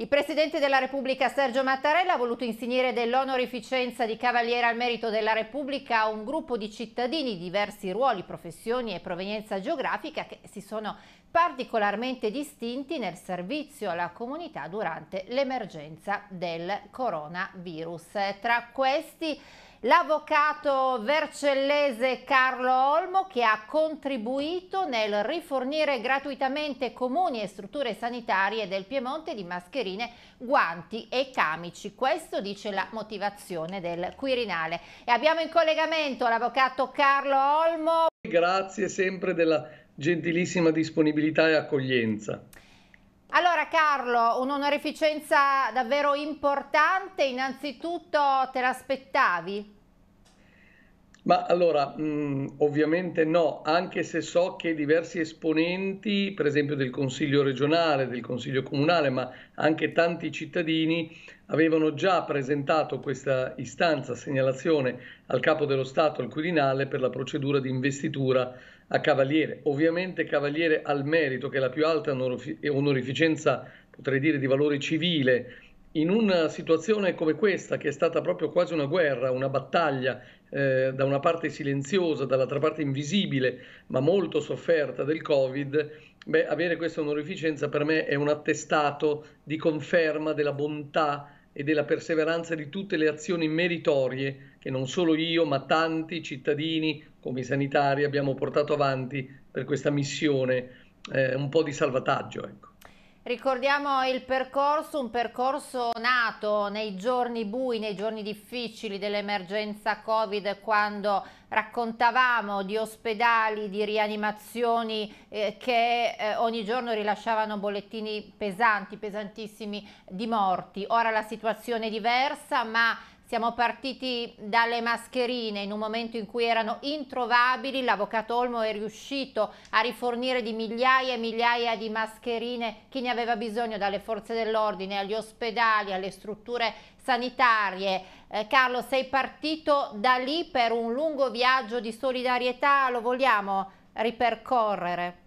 Il Presidente della Repubblica Sergio Mattarella ha voluto insignire dell'onorificenza di Cavaliere al Merito della Repubblica a un gruppo di cittadini di diversi ruoli, professioni e provenienza geografica che si sono particolarmente distinti nel servizio alla comunità durante l'emergenza del coronavirus. Tra questi l'avvocato vercellese Carlo Olmo che ha contribuito nel rifornire gratuitamente comuni e strutture sanitarie del Piemonte di mascherine, guanti e camici. Questo dice la motivazione del Quirinale. E abbiamo in collegamento l'avvocato Carlo Olmo. Grazie sempre della gentilissima disponibilità e accoglienza. Allora Carlo, un'onorificenza davvero importante, innanzitutto te l'aspettavi? Ma allora, mh, mm, ovviamente no, anche se so che diversi esponenti, per esempio del Consiglio regionale, del Consiglio comunale, ma anche tanti cittadini, avevano già presentato questa istanza, segnalazione al Capo dello Stato, al Quirinale, per la procedura di investitura a Cavaliere. Ovviamente Cavaliere al merito, che è la più alta eh, onorificenza, potrei dire, di valore civile. In una situazione come questa, che è stata proprio quasi una guerra, una battaglia, eh, da una parte silenziosa, dall'altra parte invisibile, ma molto sofferta del Covid, beh, avere questa onorificenza per me è un attestato di conferma della bontà e della perseveranza di tutte le azioni meritorie che non solo io, ma tanti cittadini, come i sanitari abbiamo portato avanti per questa missione eh, un po' di salvataggio. Ecco. Ricordiamo il percorso, un percorso nato nei giorni bui, nei giorni difficili dell'emergenza Covid, quando raccontavamo di ospedali, di rianimazioni eh, che eh, ogni giorno rilasciavano bollettini pesanti, pesantissimi di morti. Ora la situazione è diversa, ma siamo partiti dalle mascherine in un momento in cui erano introvabili, l'avvocato Olmo è riuscito a rifornire di migliaia e migliaia di mascherine chi ne aveva bisogno dalle forze dell'ordine, agli ospedali, alle strutture sanitarie. Eh, Carlo, sei partito da lì per un lungo viaggio di solidarietà, lo vogliamo ripercorrere?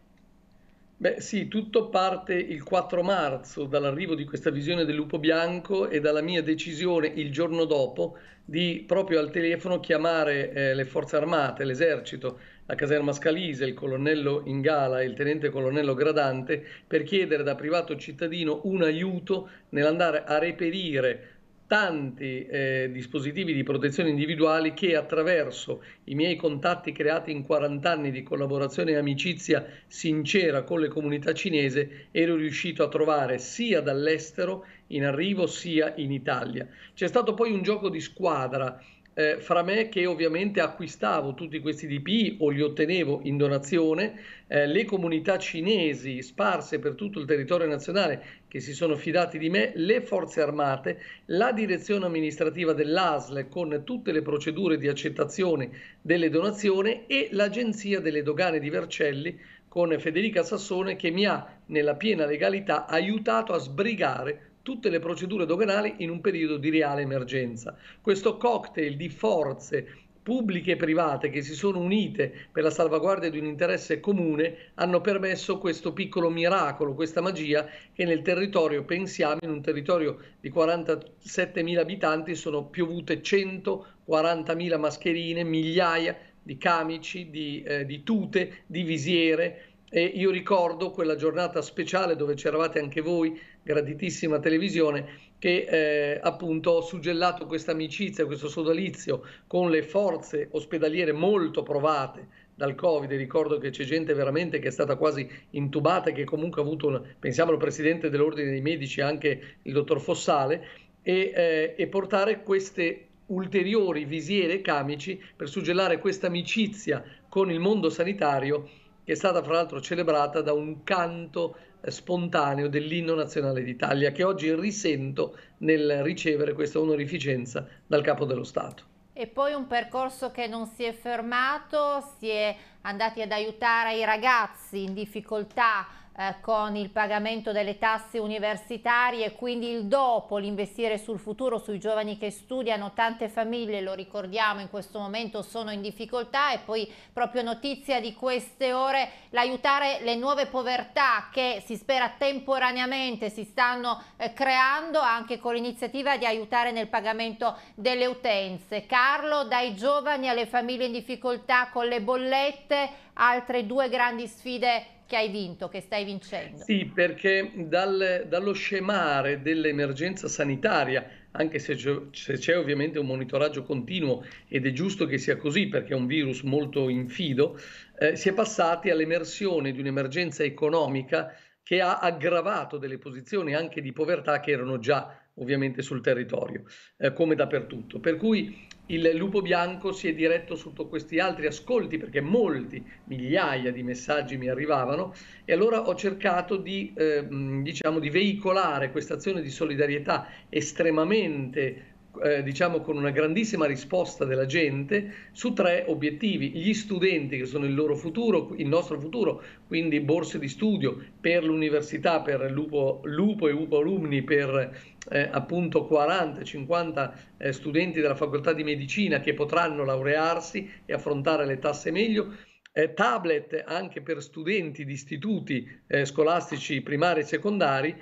Beh sì, tutto parte il 4 marzo dall'arrivo di questa visione del lupo bianco e dalla mia decisione il giorno dopo di proprio al telefono chiamare eh, le forze armate, l'esercito, la caserma Scalise, il colonnello Ingala e il tenente colonnello Gradante per chiedere da privato cittadino un aiuto nell'andare a reperire tanti eh, dispositivi di protezione individuali che attraverso i miei contatti creati in 40 anni di collaborazione e amicizia sincera con le comunità cinese ero riuscito a trovare sia dall'estero in arrivo sia in Italia. C'è stato poi un gioco di squadra eh, fra me che ovviamente acquistavo tutti questi DPI o li ottenevo in donazione, eh, le comunità cinesi sparse per tutto il territorio nazionale che si sono fidati di me, le forze armate, la direzione amministrativa dell'ASL con tutte le procedure di accettazione delle donazioni e l'agenzia delle dogane di Vercelli con Federica Sassone che mi ha nella piena legalità aiutato a sbrigare tutte le procedure doganali in un periodo di reale emergenza. Questo cocktail di forze pubbliche e private che si sono unite per la salvaguardia di un interesse comune hanno permesso questo piccolo miracolo, questa magia che nel territorio, pensiamo, in un territorio di 47.000 abitanti sono piovute 140.000 mascherine, migliaia di camici, di, eh, di tute, di visiere e io ricordo quella giornata speciale dove c'eravate anche voi, graditissima televisione, che eh, appunto ho suggellato questa amicizia, questo sodalizio con le forze ospedaliere molto provate dal Covid, ricordo che c'è gente veramente che è stata quasi intubata e che comunque ha avuto, un, pensiamo al presidente dell'ordine dei medici, anche il dottor Fossale, e, eh, e portare queste ulteriori visiere camici per suggellare questa amicizia con il mondo sanitario che è stata fra l'altro celebrata da un canto eh, spontaneo dell'inno nazionale d'Italia, che oggi risento nel ricevere questa onorificenza dal Capo dello Stato. E poi un percorso che non si è fermato, si è andati ad aiutare i ragazzi in difficoltà eh, con il pagamento delle tasse universitarie, quindi il dopo, l'investire sul futuro, sui giovani che studiano, tante famiglie, lo ricordiamo, in questo momento sono in difficoltà e poi proprio notizia di queste ore, l'aiutare le nuove povertà che si spera temporaneamente si stanno eh, creando anche con l'iniziativa di aiutare nel pagamento delle utenze. Carlo, dai giovani alle famiglie in difficoltà con le bollette, altre due grandi sfide che hai vinto, che stai vincendo. Sì, perché dal, dallo scemare dell'emergenza sanitaria, anche se c'è, se c'è, ovviamente un monitoraggio continuo ed è giusto che sia così perché è un virus molto infido, eh, si è passati all'emersione di un'emergenza economica che ha aggravato delle posizioni anche di povertà che erano già ovviamente sul territorio, eh, come dappertutto. Per cui il lupo bianco si è diretto sotto questi altri ascolti, perché molti, migliaia di messaggi mi arrivavano, e allora ho cercato di, eh, diciamo, di veicolare questa azione di solidarietà estremamente eh, diciamo con una grandissima risposta della gente su tre obiettivi. Gli studenti che sono il loro futuro, il nostro futuro, quindi borse di studio per l'università, per Lupo, Lupo e Upo Alumni, per eh, appunto 40-50 eh, studenti della facoltà di medicina che potranno laurearsi e affrontare le tasse meglio eh, tablet anche per studenti di istituti eh, scolastici primari e secondari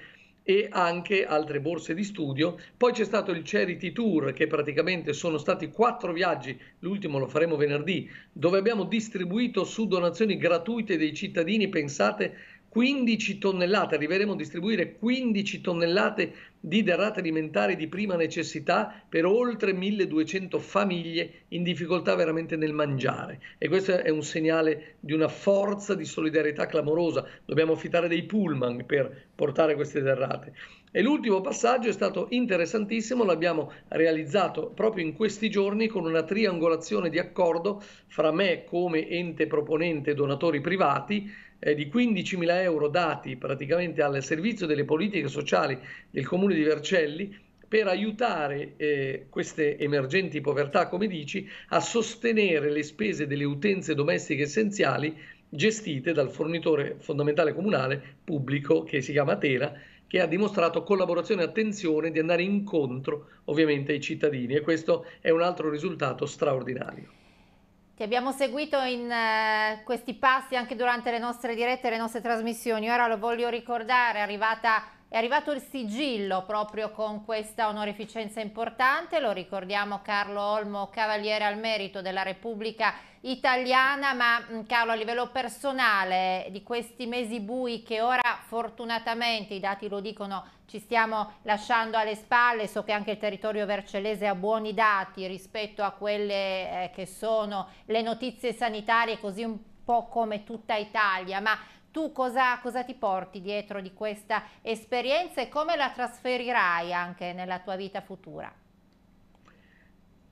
e anche altre borse di studio. Poi c'è stato il Charity Tour che praticamente sono stati quattro viaggi, l'ultimo lo faremo venerdì, dove abbiamo distribuito su donazioni gratuite dei cittadini, pensate 15 tonnellate, arriveremo a distribuire 15 tonnellate di derrate alimentari di prima necessità per oltre 1200 famiglie in difficoltà veramente nel mangiare e questo è un segnale di una forza di solidarietà clamorosa, dobbiamo affittare dei pullman per portare queste derrate. E l'ultimo passaggio è stato interessantissimo, l'abbiamo realizzato proprio in questi giorni con una triangolazione di accordo fra me come ente proponente e donatori privati eh, di 15.000 euro dati praticamente al servizio delle politiche sociali del comune di Vercelli per aiutare eh, queste emergenti povertà, come dici, a sostenere le spese delle utenze domestiche essenziali gestite dal fornitore fondamentale comunale pubblico che si chiama Tera, che ha dimostrato collaborazione e attenzione di andare incontro ovviamente ai cittadini e questo è un altro risultato straordinario. Ti abbiamo seguito in eh, questi passi anche durante le nostre dirette, e le nostre trasmissioni. Ora lo voglio ricordare, è arrivata è arrivato il sigillo proprio con questa onorificenza importante, lo ricordiamo Carlo Olmo, cavaliere al merito della Repubblica Italiana, ma mm, Carlo a livello personale di questi mesi bui che ora fortunatamente i dati lo dicono ci stiamo lasciando alle spalle, so che anche il territorio vercellese ha buoni dati rispetto a quelle eh, che sono le notizie sanitarie così un po' come tutta Italia, ma tu cosa, cosa ti porti dietro di questa esperienza e come la trasferirai anche nella tua vita futura?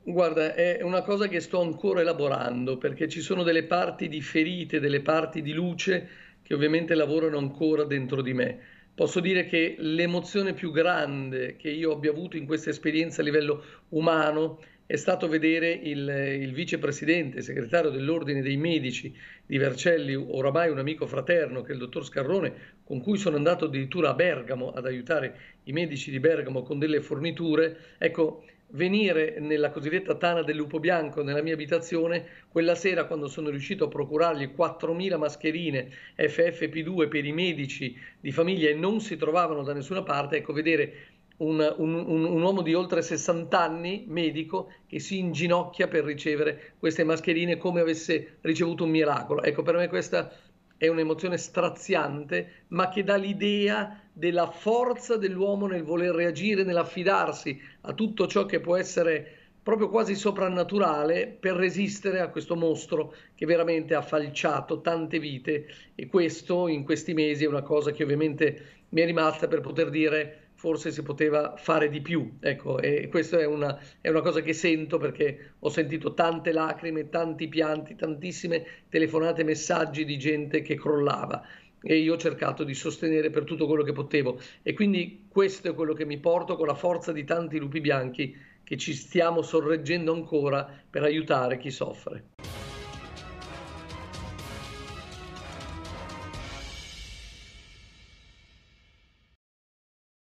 Guarda, è una cosa che sto ancora elaborando perché ci sono delle parti di ferite, delle parti di luce che ovviamente lavorano ancora dentro di me. Posso dire che l'emozione più grande che io abbia avuto in questa esperienza a livello umano è stato vedere il, il vicepresidente, segretario dell'Ordine dei Medici di Vercelli, oramai un amico fraterno, che è il dottor Scarrone, con cui sono andato addirittura a Bergamo ad aiutare i medici di Bergamo con delle forniture. Ecco, venire nella cosiddetta tana del lupo bianco nella mia abitazione, quella sera quando sono riuscito a procurargli 4.000 mascherine FFP2 per i medici di famiglia e non si trovavano da nessuna parte, ecco vedere un, un, un, un, uomo di oltre 60 anni, medico, che si inginocchia per ricevere queste mascherine come avesse ricevuto un miracolo. Ecco, per me questa è un'emozione straziante, ma che dà l'idea della forza dell'uomo nel voler reagire, nell'affidarsi a tutto ciò che può essere proprio quasi soprannaturale per resistere a questo mostro che veramente ha falciato tante vite e questo in questi mesi è una cosa che ovviamente mi è rimasta per poter dire forse si poteva fare di più. Ecco, e questa è una, è una, cosa che sento perché ho sentito tante lacrime, tanti pianti, tantissime telefonate, messaggi di gente che crollava e io ho cercato di sostenere per tutto quello che potevo e quindi questo è quello che mi porto con la forza di tanti lupi bianchi che ci stiamo sorreggendo ancora per aiutare chi soffre.